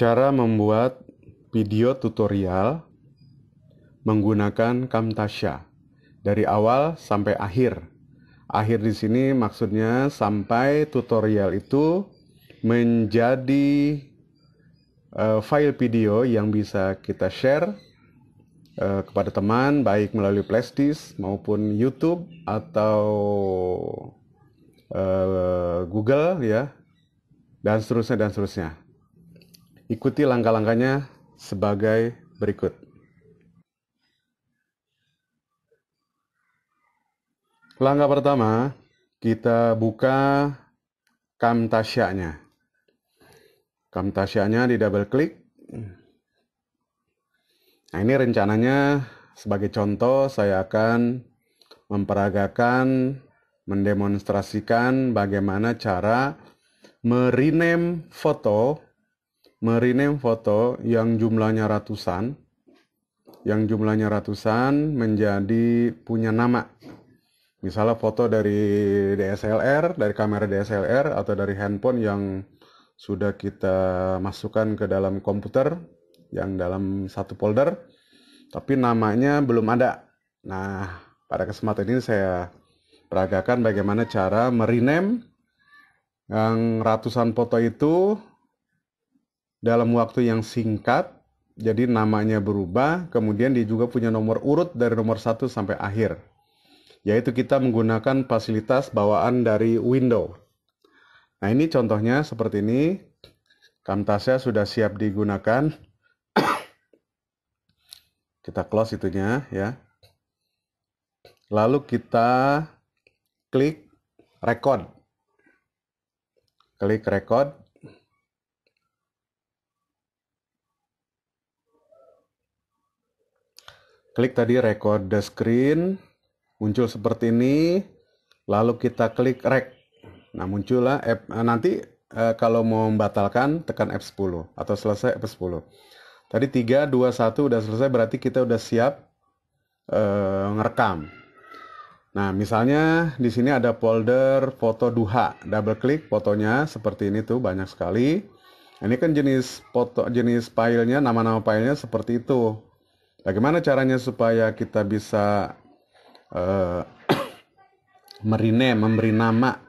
Cara membuat video tutorial menggunakan Camtasia dari awal sampai akhir. Akhir di sini maksudnya sampai tutorial itu menjadi uh, file video yang bisa kita share e, kepada teman baik melalui Plastis maupun YouTube atau uh, Google ya dan seterusnya dan seterusnya. Ikuti langkah-langkahnya sebagai berikut. Langkah pertama, kita buka Camtasia-nya. Camtasia-nya di double klik. Nah, ini rencananya sebagai contoh saya akan memperagakan, mendemonstrasikan bagaimana cara merename foto merename foto yang jumlahnya ratusan yang jumlahnya ratusan menjadi punya nama misalnya foto dari DSLR dari kamera DSLR atau dari handphone yang sudah kita masukkan ke dalam komputer yang dalam satu folder tapi namanya belum ada nah pada kesempatan ini saya peragakan bagaimana cara merename yang ratusan foto itu dalam waktu yang singkat, jadi namanya berubah, kemudian dia juga punya nomor urut dari nomor 1 sampai akhir. Yaitu kita menggunakan fasilitas bawaan dari window. Nah ini contohnya seperti ini, Camtasia sudah siap digunakan. kita close itunya ya. Lalu kita klik record. Klik record, Klik tadi record the screen, muncul seperti ini. Lalu kita klik rec. Nah, muncullah app eh, nanti eh, kalau mau membatalkan tekan F10 atau selesai F10. Tadi 3 2 1 udah selesai berarti kita udah siap eh, ngerekam. Nah, misalnya di sini ada folder foto duha. Double klik fotonya seperti ini tuh banyak sekali. Ini kan jenis foto jenis filenya, nama-nama filenya seperti itu. Bagaimana nah, caranya supaya kita bisa uh, merine, memberi nama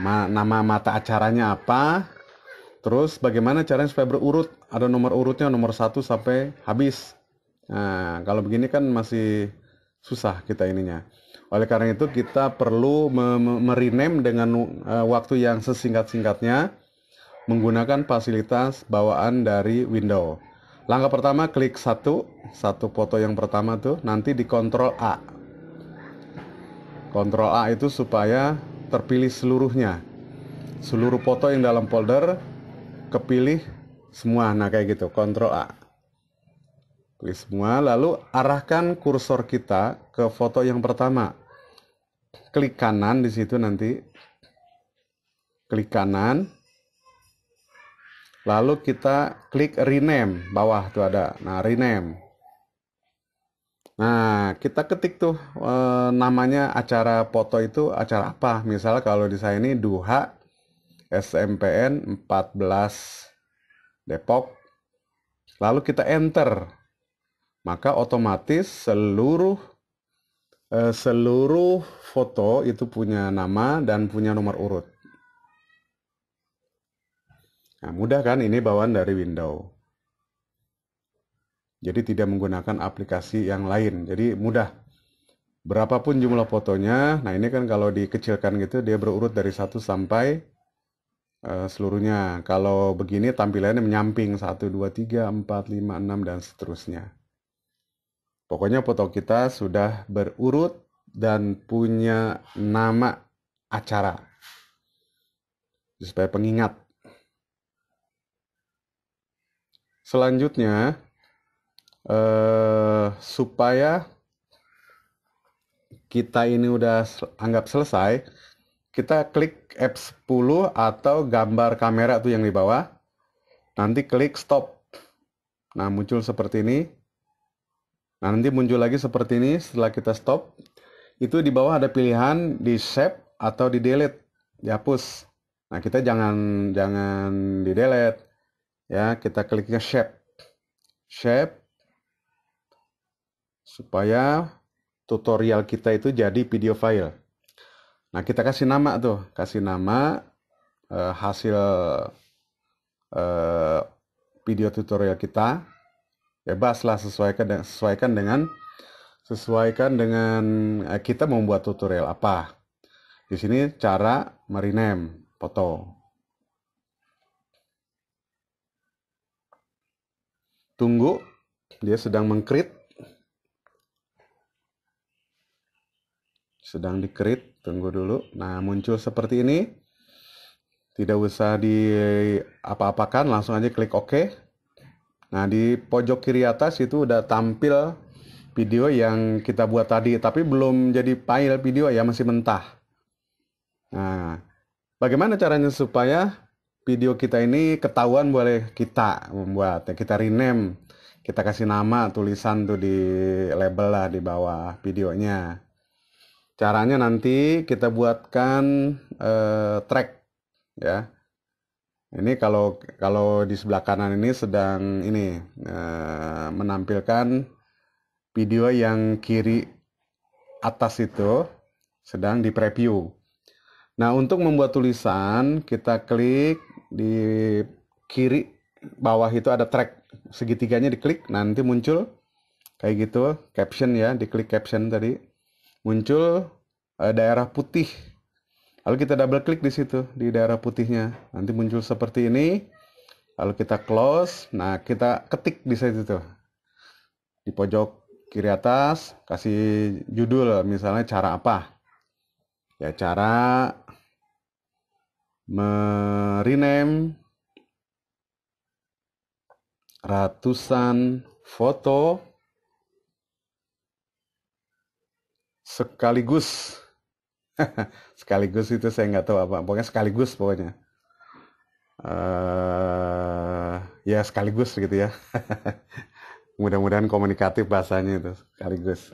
ma nama mata acaranya apa? Terus bagaimana caranya supaya berurut? Ada nomor urutnya nomor satu sampai habis. Nah, kalau begini kan masih susah kita ininya. Oleh karena itu kita perlu merinem dengan uh, waktu yang sesingkat-singkatnya menggunakan fasilitas bawaan dari Windows. Langkah pertama klik satu, satu foto yang pertama tuh nanti di kontrol A. Kontrol A itu supaya terpilih seluruhnya. Seluruh foto yang dalam folder kepilih semua. Nah, kayak gitu. Kontrol A. Klik semua, lalu arahkan kursor kita ke foto yang pertama. Klik kanan di situ nanti. Klik kanan, Lalu kita klik rename bawah tuh ada. Nah, rename. Nah, kita ketik tuh e, namanya acara foto itu acara apa. Misal kalau di saya ini Duha SMPN 14 Depok. Lalu kita enter. Maka otomatis seluruh e, seluruh foto itu punya nama dan punya nomor urut. Nah, mudah kan ini bawaan dari Windows Jadi tidak menggunakan aplikasi yang lain. Jadi mudah. Berapapun jumlah fotonya, nah ini kan kalau dikecilkan gitu dia berurut dari satu sampai uh, seluruhnya. Kalau begini tampilannya menyamping 1 2 3 4 5 6 dan seterusnya. Pokoknya foto kita sudah berurut dan punya nama acara. Supaya pengingat Selanjutnya, eh, supaya kita ini udah anggap selesai, kita klik F10 atau gambar kamera tuh yang di bawah. Nanti klik stop. Nah, muncul seperti ini. Nah, nanti muncul lagi seperti ini setelah kita stop. Itu di bawah ada pilihan di save atau di delete, dihapus. Nah, kita jangan jangan di delete ya kita klik ke shape shape supaya tutorial kita itu jadi video file nah kita kasih nama tuh kasih nama uh, hasil uh, video tutorial kita bebas ya, lah sesuaikan dengan, sesuaikan dengan sesuaikan dengan eh, kita membuat tutorial apa di sini cara merename foto tunggu dia sedang mengkrit sedang dikrit tunggu dulu nah muncul seperti ini tidak usah di apa-apakan langsung aja klik OK nah di pojok kiri atas itu udah tampil video yang kita buat tadi tapi belum jadi file video ya masih mentah nah bagaimana caranya supaya video kita ini ketahuan boleh kita membuat ya kita rename kita kasih nama tulisan tuh di label lah di bawah videonya caranya nanti kita buatkan eh, track ya ini kalau kalau di sebelah kanan ini sedang ini eh, menampilkan video yang kiri atas itu sedang di preview nah untuk membuat tulisan kita klik di kiri bawah itu ada track segitiganya diklik nanti muncul kayak gitu caption ya diklik caption tadi muncul e, daerah putih lalu kita double klik di situ di daerah putihnya nanti muncul seperti ini lalu kita close nah kita ketik di situ tuh di pojok kiri atas kasih judul misalnya cara apa ya cara merename ratusan foto sekaligus sekaligus itu saya nggak tahu apa pokoknya sekaligus pokoknya uh, ya sekaligus gitu ya mudah-mudahan komunikatif bahasanya itu sekaligus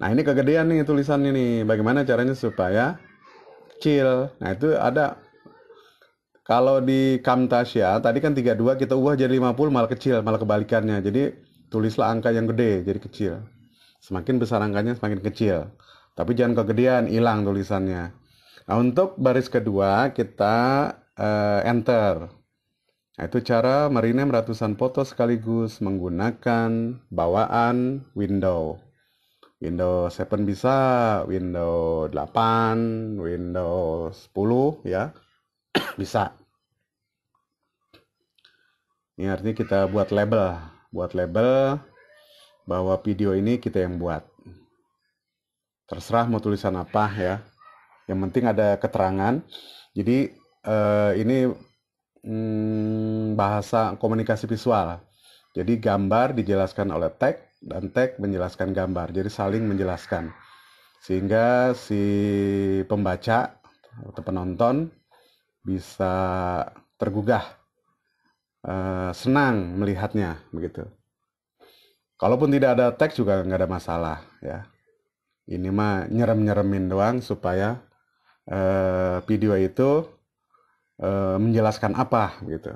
nah ini kegedean nih tulisan ini bagaimana caranya supaya kecil. Nah, itu ada kalau di Kamtasia tadi kan 32 kita ubah jadi 50 malah kecil, malah kebalikannya. Jadi tulislah angka yang gede jadi kecil. Semakin besar angkanya semakin kecil. Tapi jangan kegedean, hilang tulisannya. Nah, untuk baris kedua kita uh, enter. Nah, itu cara merename ratusan foto sekaligus menggunakan bawaan window. Windows 7 bisa, Windows 8, Windows 10 ya. bisa. Ini artinya kita buat label, buat label bahwa video ini kita yang buat. Terserah mau tulisan apa ya. Yang penting ada keterangan. Jadi eh, ini hmm, bahasa komunikasi visual. Jadi gambar dijelaskan oleh teks, dan tag menjelaskan gambar. Jadi saling menjelaskan. Sehingga si pembaca atau penonton bisa tergugah, eh, senang melihatnya begitu. Kalaupun tidak ada teks juga nggak ada masalah ya. Ini mah nyerem-nyeremin doang supaya eh, video itu eh, menjelaskan apa gitu.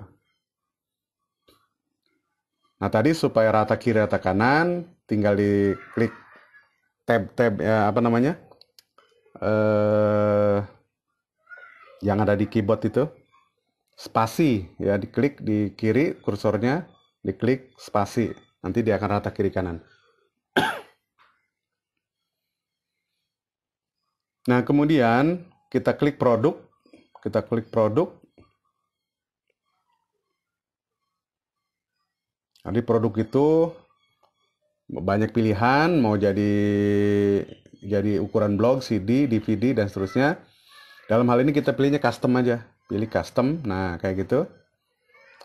Nah tadi supaya rata kiri rata kanan, tinggal di klik tab-tab ya, apa namanya eh, yang ada di keyboard itu spasi ya diklik di kiri kursornya diklik spasi nanti dia akan rata kiri kanan nah kemudian kita klik produk kita klik produk Nanti produk itu banyak pilihan, mau jadi jadi ukuran blog, CD, DVD dan seterusnya. Dalam hal ini kita pilihnya custom aja, pilih custom. Nah, kayak gitu.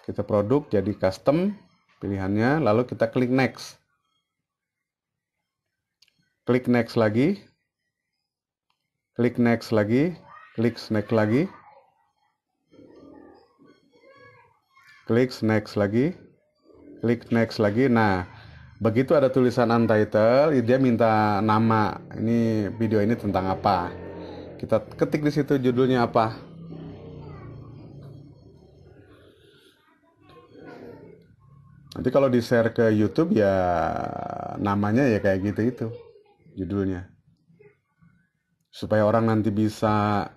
Kita produk jadi custom pilihannya, lalu kita klik next. Klik next lagi. Klik next lagi, klik next lagi. Klik next lagi. Klik next lagi klik next lagi nah begitu ada tulisan untitled dia minta nama ini video ini tentang apa kita ketik di situ judulnya apa nanti kalau di share ke YouTube ya namanya ya kayak gitu itu judulnya supaya orang nanti bisa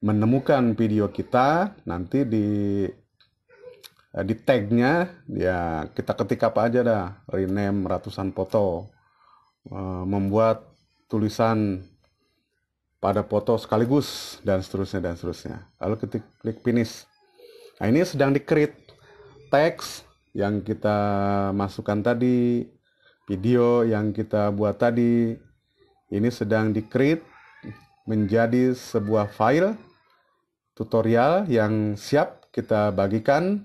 menemukan video kita nanti di Eh, di tagnya ya kita ketik apa aja dah rename ratusan foto eh, membuat tulisan pada foto sekaligus dan seterusnya dan seterusnya lalu ketik klik finish nah ini sedang di create teks yang kita masukkan tadi video yang kita buat tadi ini sedang di create menjadi sebuah file tutorial yang siap kita bagikan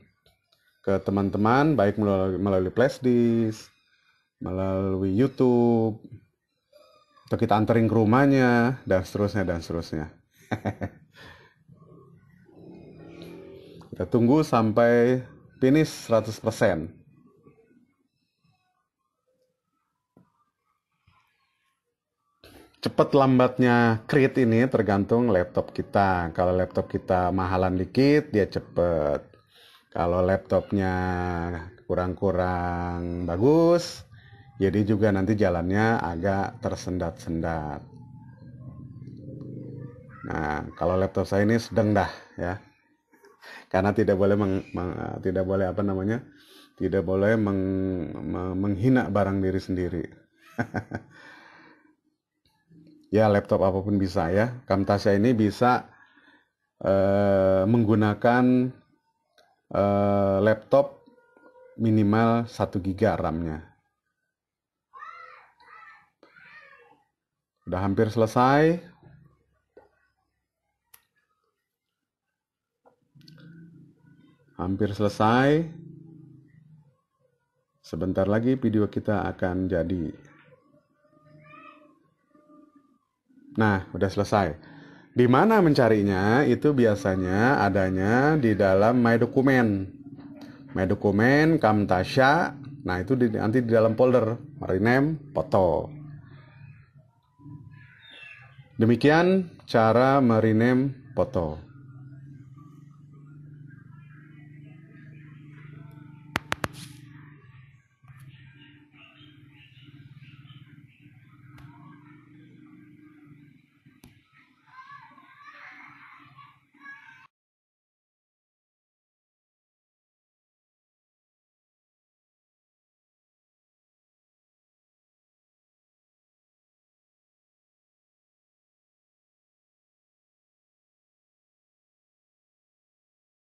ke teman-teman baik melalui, melalui flashdisk, melalui YouTube, atau kita anterin ke rumahnya dan seterusnya dan seterusnya. kita tunggu sampai finish 100%. Cepat lambatnya create ini tergantung laptop kita. Kalau laptop kita mahalan dikit, dia cepat. Kalau laptopnya kurang-kurang bagus, jadi juga nanti jalannya agak tersendat-sendat. Nah, kalau laptop saya ini sedang dah ya. Karena tidak boleh meng, meng, tidak boleh apa namanya? Tidak boleh meng, meng, menghina barang diri sendiri. ya, laptop apapun bisa ya. Camtasia ini bisa eh, menggunakan uh, laptop minimal 1 giga RAM-nya. Udah hampir selesai. Hampir selesai. Sebentar lagi video kita akan jadi. Nah, udah selesai. Di mana mencarinya? Itu biasanya adanya di dalam My Dokumen. My Dokumen, Kamtasha, Nah, itu di, nanti di dalam folder Marinem Foto. Demikian cara Marinem, foto.